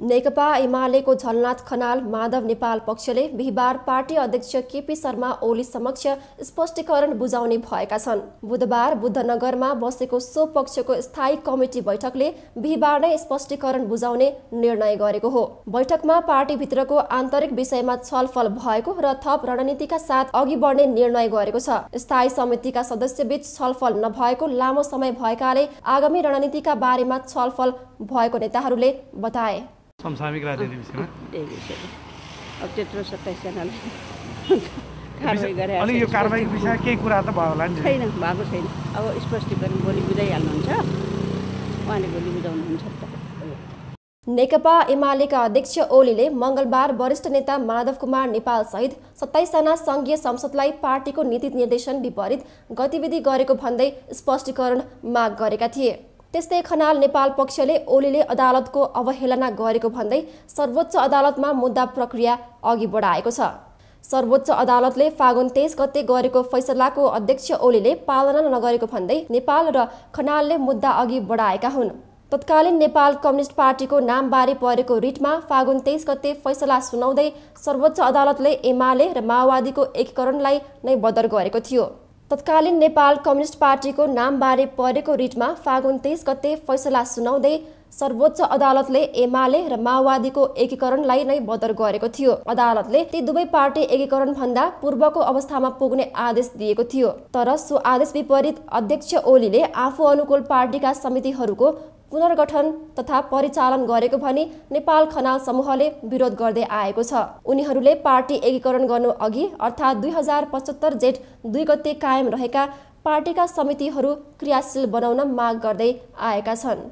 नेकपा एमालेको झलनाथ खनाल माधव नेपाल पक्षले बिहिबार पार्टी अध्यक्ष केपी शर्मा ओली समक्ष स्पष्टीकरण बुझाउने भएका छन् बुधबार बुद्धनगरमा बसेको सो पक्षको स्थायी कमिटी बैठकले बिहिबार नै स्पष्टीकरण बुझाउने निर्णय गरेको हो बैठकमा पार्टीभित्रको आन्तरिक विषयमा छलफल भएको र थप रणनीतिका साथ अघि बढ्ने निर्णय गरेको छ स्थायी समितिका सदस्यबीच छलफल नभएको लामो समय भएकाले आगामी रणनीतिका बारेमा छलफल भएको नेताहरूले बताए समसामिक राजनीति विषयमा अब त्यत्रो सत्ताइसजनालाई अनि यो कारवाहीको विषय केही कुरा त भयो होला नि छैन भएको छैन अब स्पष्टीकरण भोलि बुझाइहाल्नुहुन्छ उहाँले भोलि बुझाउनुहुन्छ नेकपा एमालेका अध्यक्ष ओलीले मङ्गलबार वरिष्ठ नेता माधव कुमार नेपालसहित सत्ताइसजना सङ्घीय संसदलाई पार्टीको नीति निर्देशन विपरीत गतिविधि गरेको भन्दै स्पष्टीकरण माग गरेका थिए त्यस्तै खनाल नेपाल पक्षले ओलीले अदालतको अवहेलना गरेको भन्दै सर्वोच्च अदालतमा मुद्दा प्रक्रिया अघि बढाएको छ सर्वोच्च अदालतले फागुन तेइस गते गरेको फैसलाको अध्यक्ष ओलीले पालना नगरेको भन्दै नेपाल र खनालले मुद्दा अघि बढाएका हुन् तत्कालीन नेपाल कम्युनिस्ट पार्टीको नामबारे परेको रिटमा फागुन तेइस गते फैसला सुनाउँदै सर्वोच्च अदालतले एमाले र माओवादीको एकीकरणलाई नै बदर गरेको थियो तत्कालीन नेपाल कम्युनिस्ट पार्टीको नामबारे परेको रिटमा फागुन तेइस गते फैसला सुनाउँदै सर्वोच्च अदालतले एमाले र माओवादीको एकीकरणलाई नै बदर गरेको थियो अदालतले ती दुवै पार्टी एकीकरण भन्दा पूर्वको अवस्थामा पुग्ने आदेश दिएको थियो तर सो आदेश विपरीत अध्यक्ष ओलीले आफू अनुकूल पार्टीका समितिहरूको पुनर्गठन तथा परिचालन गरेको भनी नेपाल खनाल समूहले विरोध गर्दै आएको छ उनीहरूले पार्टी एकीकरण गर्नु अघि अर्थात् दुई हजार पचहत्तर जेठ दुई गते कायम रहेका पार्टीका समितिहरू क्रियाशील बनाउन माग गर्दै आएका छन्